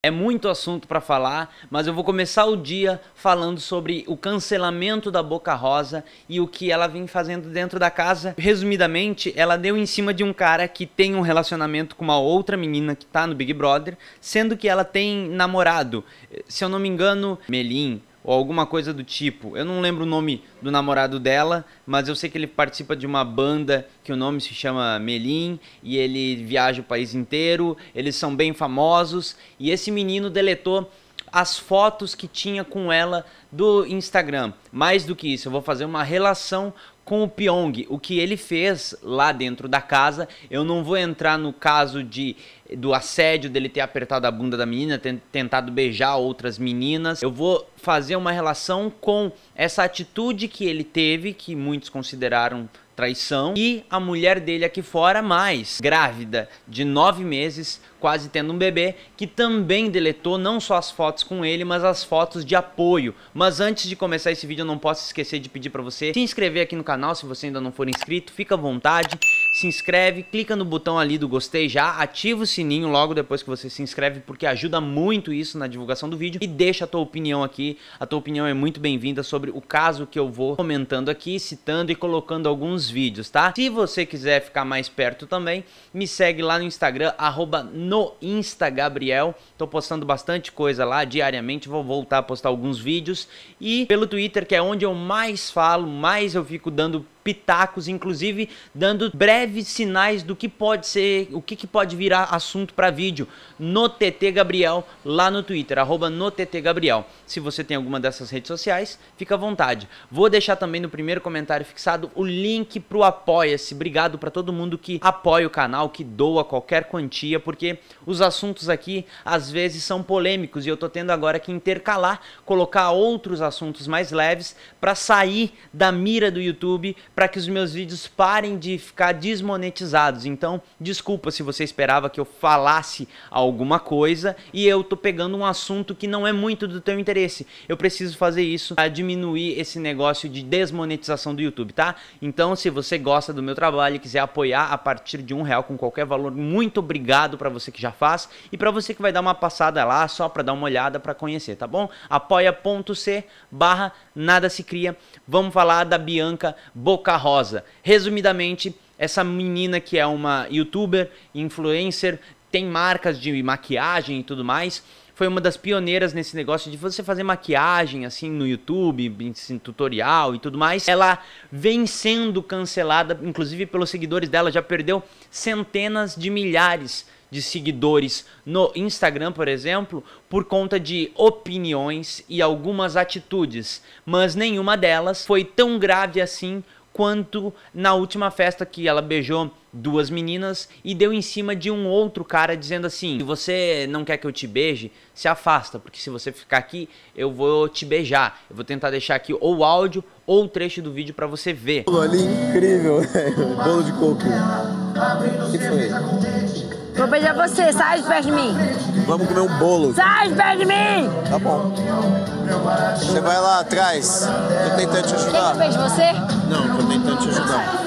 É muito assunto para falar, mas eu vou começar o dia falando sobre o cancelamento da Boca Rosa e o que ela vem fazendo dentro da casa. Resumidamente, ela deu em cima de um cara que tem um relacionamento com uma outra menina que tá no Big Brother, sendo que ela tem namorado. Se eu não me engano, Melim, ou alguma coisa do tipo. Eu não lembro o nome do namorado dela, mas eu sei que ele participa de uma banda que o nome se chama Melim e ele viaja o país inteiro, eles são bem famosos e esse menino deletou as fotos que tinha com ela do Instagram. Mais do que isso, eu vou fazer uma relação com o Pyong, o que ele fez lá dentro da casa. Eu não vou entrar no caso de do assédio dele ter apertado a bunda da menina, ter tentado beijar outras meninas. Eu vou fazer uma relação com essa atitude que ele teve, que muitos consideraram traição, e a mulher dele aqui fora, mais grávida de nove meses, quase tendo um bebê, que também deletou não só as fotos com ele, mas as fotos de apoio. Mas antes de começar esse vídeo, eu não posso esquecer de pedir para você se inscrever aqui no canal se você ainda não for inscrito, fica à vontade se inscreve, clica no botão ali do gostei já, ativa o sininho logo depois que você se inscreve, porque ajuda muito isso na divulgação do vídeo. E deixa a tua opinião aqui, a tua opinião é muito bem-vinda sobre o caso que eu vou comentando aqui, citando e colocando alguns vídeos, tá? Se você quiser ficar mais perto também, me segue lá no Instagram, arroba noinstagabriel. Tô postando bastante coisa lá diariamente, vou voltar a postar alguns vídeos. E pelo Twitter, que é onde eu mais falo, mais eu fico dando pitacos, inclusive dando breves sinais do que pode ser, o que, que pode virar assunto para vídeo no TT Gabriel, lá no Twitter, arroba no TT Gabriel. Se você tem alguma dessas redes sociais, fica à vontade. Vou deixar também no primeiro comentário fixado o link pro Apoia-se. Obrigado para todo mundo que apoia o canal, que doa qualquer quantia, porque os assuntos aqui às vezes são polêmicos e eu tô tendo agora que intercalar, colocar outros assuntos mais leves para sair da mira do YouTube para que os meus vídeos parem de ficar desmonetizados. Então, desculpa se você esperava que eu falasse alguma coisa e eu tô pegando um assunto que não é muito do teu interesse. Eu preciso fazer isso para diminuir esse negócio de desmonetização do YouTube, tá? Então, se você gosta do meu trabalho e quiser apoiar a partir de um real com qualquer valor, muito obrigado para você que já faz e para você que vai dar uma passada lá só para dar uma olhada para conhecer, tá bom? Apoia.c barra nada se cria. Vamos falar da Bianca Boca Boca Rosa. Resumidamente, essa menina que é uma youtuber, influencer, tem marcas de maquiagem e tudo mais. Foi uma das pioneiras nesse negócio de você fazer maquiagem assim no YouTube, assim, tutorial e tudo mais. Ela vem sendo cancelada, inclusive pelos seguidores dela, já perdeu centenas de milhares de seguidores no Instagram, por exemplo, por conta de opiniões e algumas atitudes, mas nenhuma delas foi tão grave assim quanto na última festa que ela beijou duas meninas e deu em cima de um outro cara dizendo assim: "Se você não quer que eu te beije, se afasta, porque se você ficar aqui, eu vou te beijar". Eu vou tentar deixar aqui ou o áudio ou o trecho do vídeo para você ver. Bolo ali incrível, velho. Bolo de coco. Que foi? Vou beijar você, sai de perto de mim. Vamos comer um bolo. Sai de perto de mim! Tá bom. Você vai lá atrás. Tô tentando te ajudar. Quem que fez você? Não, ajudar.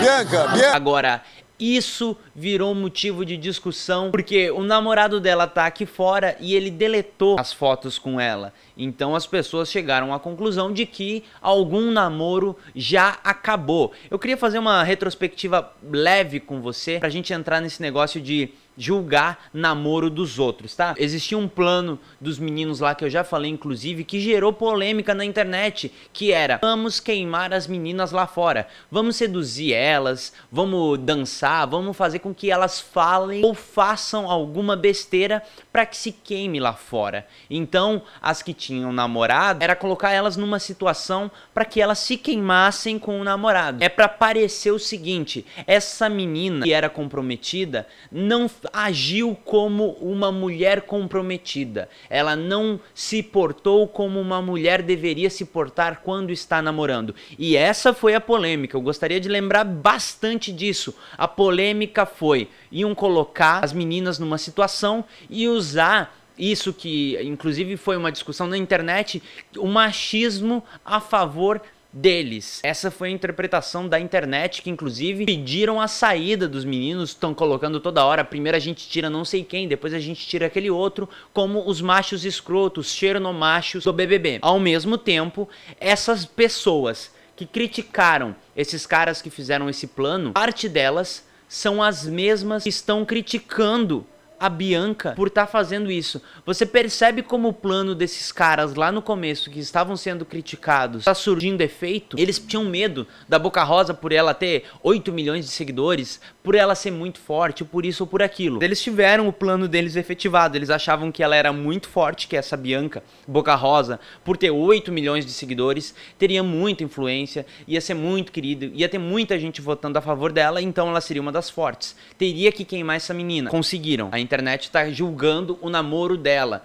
Bianca, Bianca. Agora, isso virou motivo de discussão porque o namorado dela tá aqui fora e ele deletou as fotos com ela. Então as pessoas chegaram à conclusão de que algum namoro já acabou. Eu queria fazer uma retrospectiva leve com você pra gente entrar nesse negócio de julgar namoro dos outros, tá? Existia um plano dos meninos lá que eu já falei, inclusive, que gerou polêmica na internet, que era vamos queimar as meninas lá fora, vamos seduzir elas, vamos dançar, vamos fazer com que elas falem ou façam alguma besteira para que se queime lá fora. Então, as que tinham namorado era colocar elas numa situação para que elas se queimassem com o namorado. É para parecer o seguinte, essa menina que era comprometida não agiu como uma mulher comprometida. Ela não se portou como uma mulher deveria se portar quando está namorando. E essa foi a polêmica. Eu gostaria de lembrar bastante disso. A polêmica foi: iam colocar as meninas numa situação e usar isso que inclusive foi uma discussão na internet, o machismo a favor deles. Essa foi a interpretação da internet que inclusive pediram a saída dos meninos, estão colocando toda hora, primeiro a gente tira não sei quem, depois a gente tira aquele outro, como os machos escrotos, xernomachos do BBB. Ao mesmo tempo, essas pessoas que criticaram esses caras que fizeram esse plano, parte delas são as mesmas que estão criticando a Bianca por estar tá fazendo isso. Você percebe como o plano desses caras lá no começo, que estavam sendo criticados, está surgindo efeito? Eles tinham medo da Boca Rosa por ela ter 8 milhões de seguidores, por ela ser muito forte, por isso ou por aquilo. Eles tiveram o plano deles efetivado, eles achavam que ela era muito forte, que essa Bianca Boca Rosa, por ter 8 milhões de seguidores, teria muita influência, ia ser muito querido, ia ter muita gente votando a favor dela, então ela seria uma das fortes. Teria que queimar essa menina. Conseguiram. A internet está julgando o namoro dela,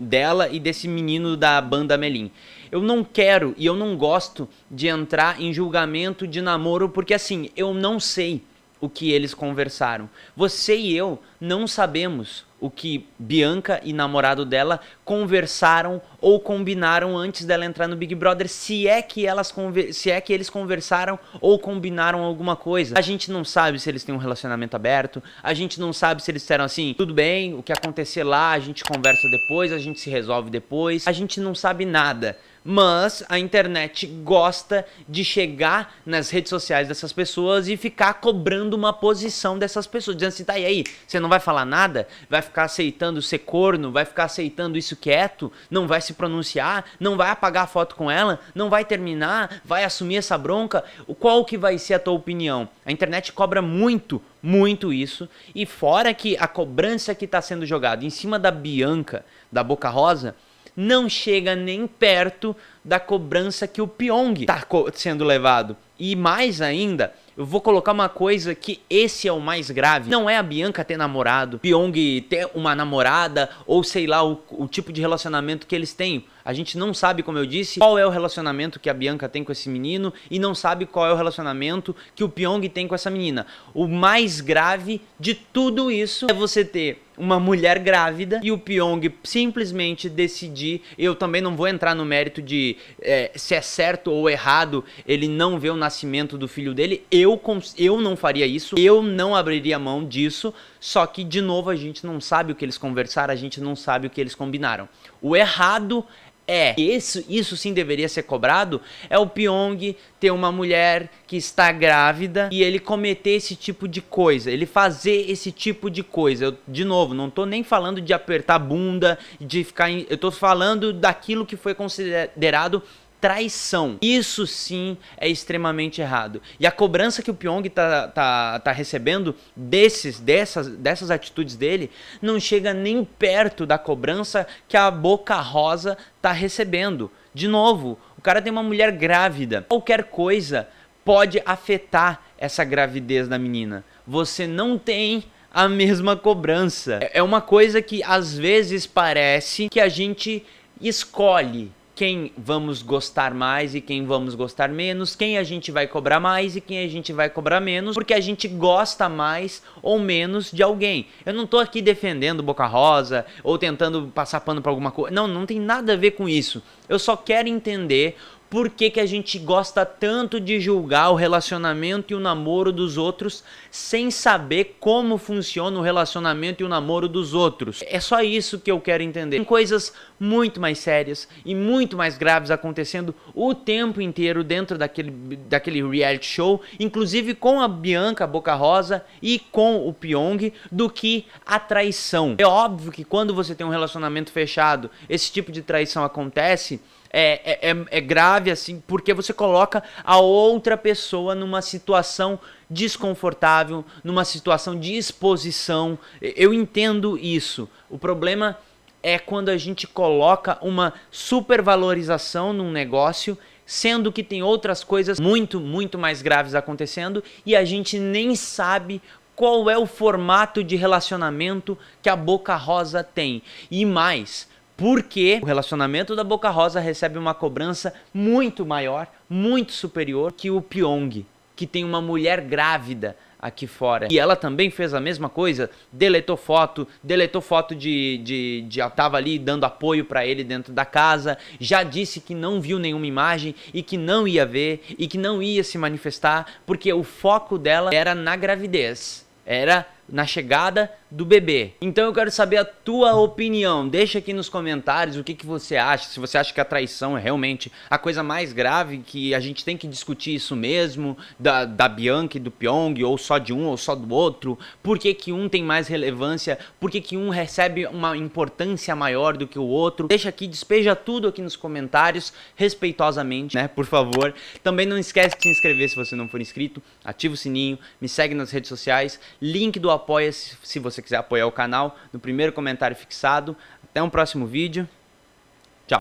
dela e desse menino da banda Melim. Eu não quero e eu não gosto de entrar em julgamento de namoro porque assim, eu não sei o que eles conversaram. Você e eu não sabemos o que Bianca e namorado dela conversaram ou combinaram antes dela entrar no Big Brother, se é que elas se é que eles conversaram ou combinaram alguma coisa. A gente não sabe se eles têm um relacionamento aberto, a gente não sabe se eles disseram assim, tudo bem, o que acontecer lá, a gente conversa depois, a gente se resolve depois. A gente não sabe nada. Mas a internet gosta de chegar nas redes sociais dessas pessoas e ficar cobrando uma posição dessas pessoas, dizendo assim, tá, e aí, você não não vai falar nada, vai ficar aceitando ser corno, vai ficar aceitando isso quieto, não vai se pronunciar, não vai apagar a foto com ela, não vai terminar, vai assumir essa bronca. Qual que vai ser a tua opinião? A internet cobra muito, muito isso. E fora que a cobrança que está sendo jogada em cima da Bianca, da Boca Rosa, não chega nem perto da cobrança que o Pyong está sendo levado. E mais ainda, eu vou colocar uma coisa que esse é o mais grave. Não é a Bianca ter namorado, Pyong ter uma namorada, ou sei lá, o, o tipo de relacionamento que eles têm. A gente não sabe, como eu disse, qual é o relacionamento que a Bianca tem com esse menino e não sabe qual é o relacionamento que o Pyong tem com essa menina. O mais grave de tudo isso é você ter uma mulher grávida e o Pyong simplesmente decidir. Eu também não vou entrar no mérito de é, se é certo ou errado ele não ver o nascimento do filho dele. Eu eu, eu não faria isso, eu não abriria mão disso, só que, de novo, a gente não sabe o que eles conversaram, a gente não sabe o que eles combinaram. O errado é, isso, isso sim deveria ser cobrado, é o Pyong ter uma mulher que está grávida e ele cometer esse tipo de coisa, ele fazer esse tipo de coisa. Eu, de novo, não estou nem falando de apertar bunda, de ficar. Em, eu estou falando daquilo que foi considerado traição. Isso sim é extremamente errado. E a cobrança que o Pyong tá, tá, tá recebendo desses, dessas, dessas atitudes dele não chega nem perto da cobrança que a Boca Rosa tá recebendo. De novo, o cara tem uma mulher grávida. Qualquer coisa pode afetar essa gravidez da menina. Você não tem a mesma cobrança. É, é uma coisa que às vezes parece que a gente escolhe quem vamos gostar mais e quem vamos gostar menos, quem a gente vai cobrar mais e quem a gente vai cobrar menos, porque a gente gosta mais ou menos de alguém. Eu não tô aqui defendendo Boca Rosa ou tentando passar pano para alguma coisa. Não, não tem nada a ver com isso. Eu só quero entender por que, que a gente gosta tanto de julgar o relacionamento e o namoro dos outros sem saber como funciona o relacionamento e o namoro dos outros. É só isso que eu quero entender. Tem coisas muito mais sérias e muito mais graves acontecendo o tempo inteiro dentro daquele, daquele reality show, inclusive com a Bianca Boca Rosa e com o Pyong, do que a traição. É óbvio que quando você tem um relacionamento fechado, esse tipo de traição acontece é, é, é, é, grave, assim, porque você coloca a outra pessoa numa situação desconfortável, numa situação de exposição. Eu entendo isso. O problema é quando a gente coloca uma supervalorização num negócio, sendo que tem outras coisas muito, muito mais graves acontecendo e a gente nem sabe qual é o formato de relacionamento que a Boca Rosa tem. E mais, porque o relacionamento da Boca Rosa recebe uma cobrança muito maior, muito superior que o Pyong, que tem uma mulher grávida aqui fora. E ela também fez a mesma coisa, deletou foto, deletou foto de, de, de ela tava ali dando apoio para ele dentro da casa, já disse que não viu nenhuma imagem e que não ia ver e que não ia se manifestar, porque o foco dela era na gravidez. Era na chegada do bebê. Então eu quero saber a tua opinião. Deixa aqui nos comentários o que, que você acha. Se você acha que a traição é realmente a coisa mais grave, que a gente tem que discutir isso mesmo, da, da Bianca e do Pyong, ou só de um ou só do outro. Por que, que um tem mais relevância? Por que, que um recebe uma importância maior do que o outro? Deixa aqui, despeja tudo aqui nos comentários, respeitosamente, né? Por favor. Também não esquece de se inscrever se você não for inscrito. Ativa o sininho, me segue nas redes sociais. Link do apoia-se se você quiser apoiar o canal no primeiro comentário fixado. Até um próximo vídeo.